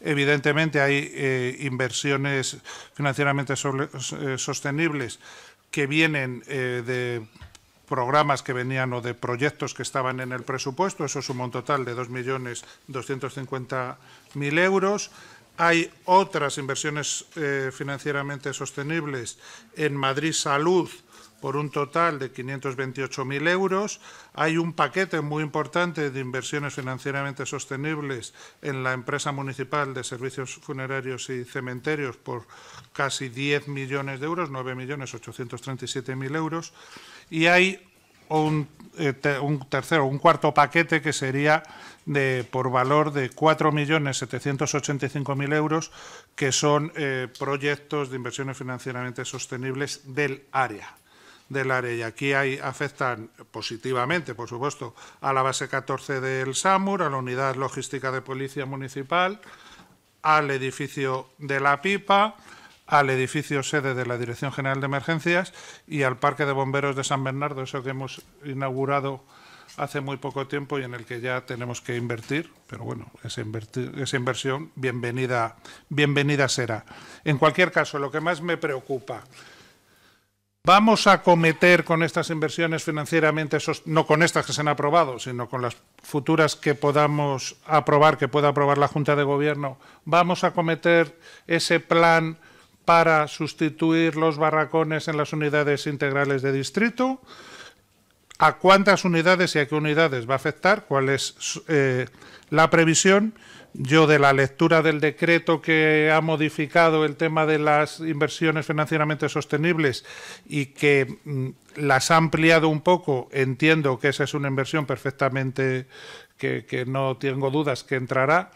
Evidentemente hay eh, inversiones financieramente eh, sostenibles que vienen eh, de programas que venían o de proyectos que estaban en el presupuesto, eso suma un total de 2.250.000 euros. Hay otras inversiones eh, financieramente sostenibles en Madrid Salud por un total de 528.000 euros. Hay un paquete muy importante de inversiones financieramente sostenibles en la empresa municipal de servicios funerarios y cementerios por casi 10 millones de euros, 9.837.000 euros. Y hay un eh, un tercero, un cuarto paquete que sería de, por valor de 4.785.000 euros, que son eh, proyectos de inversiones financieramente sostenibles del área del área. Y aquí hay, afectan positivamente, por supuesto, a la base 14 del SAMUR, a la unidad logística de policía municipal, al edificio de la Pipa, al edificio sede de la Dirección General de Emergencias y al Parque de Bomberos de San Bernardo, eso que hemos inaugurado hace muy poco tiempo y en el que ya tenemos que invertir, pero bueno, esa, inversión bienvenida, bienvenida será. En cualquier caso, lo que más me preocupa ¿Vamos a cometer con estas inversiones financieramente, esos, no con estas que se han aprobado, sino con las futuras que podamos aprobar, que pueda aprobar la Junta de Gobierno, vamos a cometer ese plan para sustituir los barracones en las unidades integrales de distrito, a cuántas unidades y a qué unidades va a afectar, cuál es eh, la previsión. Yo de la lectura del decreto que ha modificado el tema de las inversiones financieramente sostenibles y que mm, las ha ampliado un poco, entiendo que esa es una inversión perfectamente que no tengo dudas que entrará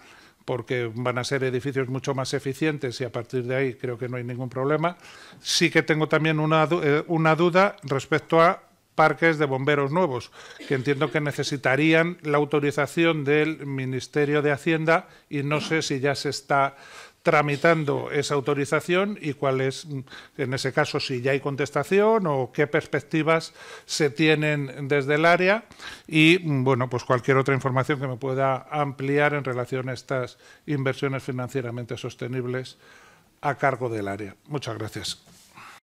porque van a ser edificios mucho más eficientes y a partir de ahí creo que no hay ningún problema. Sí que tengo también una, eh, una duda respecto a parques de bomberos nuevos, que entiendo que necesitarían la autorización del Ministerio de Hacienda y no sé si ya se está tramitando esa autorización y cuál es, en ese caso, si ya hay contestación o qué perspectivas se tienen desde el área y, bueno, pues cualquier otra información que me pueda ampliar en relación a estas inversiones financieramente sostenibles a cargo del área. Muchas gracias.